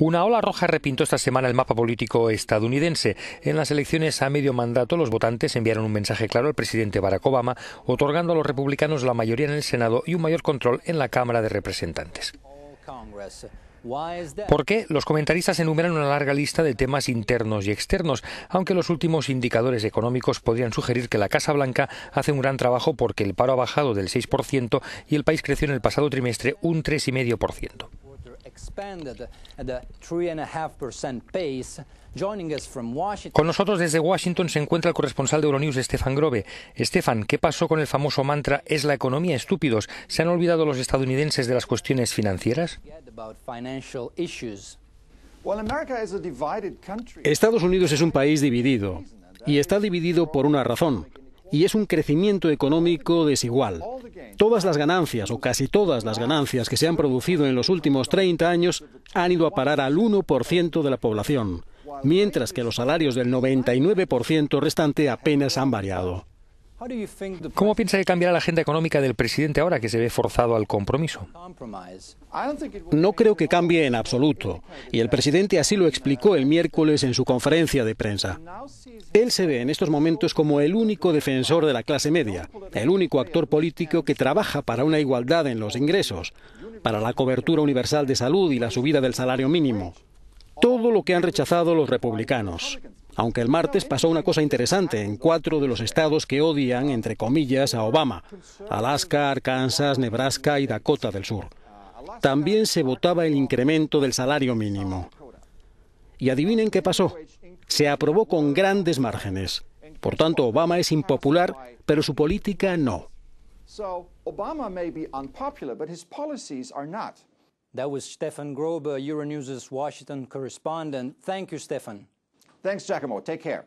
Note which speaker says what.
Speaker 1: Una ola roja repintó esta semana el mapa político estadounidense. En las elecciones a medio mandato, los votantes enviaron un mensaje claro al presidente Barack Obama, otorgando a los republicanos la mayoría en el Senado y un mayor control en la Cámara de Representantes. ¿Por qué? Los comentaristas enumeran una larga lista de temas internos y externos, aunque los últimos indicadores económicos podrían sugerir que la Casa Blanca hace un gran trabajo porque el paro ha bajado del 6% y el país creció en el pasado trimestre un 3,5%. Con nosotros desde Washington se encuentra el corresponsal de Euronews, Stefan Grobe. Stefan, ¿qué pasó con el famoso mantra es la economía, estúpidos? ¿Se han olvidado los estadounidenses de las cuestiones financieras?
Speaker 2: Estados Unidos es un país dividido y está dividido por una razón y es un crecimiento económico desigual. Todas las ganancias, o casi todas las ganancias que se han producido en los últimos 30 años, han ido a parar al 1% de la población, mientras que los salarios del 99% restante apenas han variado. ¿Cómo piensa que cambiará la agenda económica del presidente ahora que se ve forzado al compromiso? No creo que cambie en absoluto, y el presidente así lo explicó el miércoles en su conferencia de prensa. Él se ve en estos momentos como el único defensor de la clase media, el único actor político que trabaja para una igualdad en los ingresos, para la cobertura universal de salud y la subida del salario mínimo. Todo lo que han rechazado los republicanos. Aunque el martes pasó una cosa interesante en cuatro de los estados que odian, entre comillas, a Obama, Alaska, Arkansas, Nebraska y Dakota del Sur. También se votaba el incremento del salario mínimo. Y adivinen qué pasó. Se aprobó con grandes márgenes. Por tanto, Obama es impopular, pero su política no. That was Stefan Grober, Euronews' Washington correspondent. Thank you, Stefan. Thanks, Giacomo. Take care.